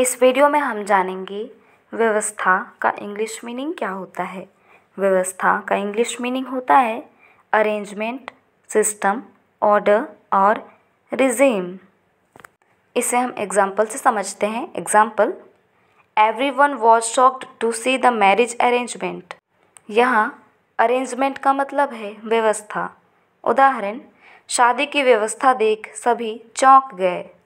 इस वीडियो में हम जानेंगे व्यवस्था का इंग्लिश मीनिंग क्या होता है व्यवस्था का इंग्लिश मीनिंग होता है अरेंजमेंट सिस्टम ऑर्डर और रिजीम इसे हम एग्जाम्पल से समझते हैं example everyone was shocked to see the marriage arrangement यहाँ अरेंजमेंट का मतलब है व्यवस्था उदाहरण शादी की व्यवस्था देख सभी चौंक गए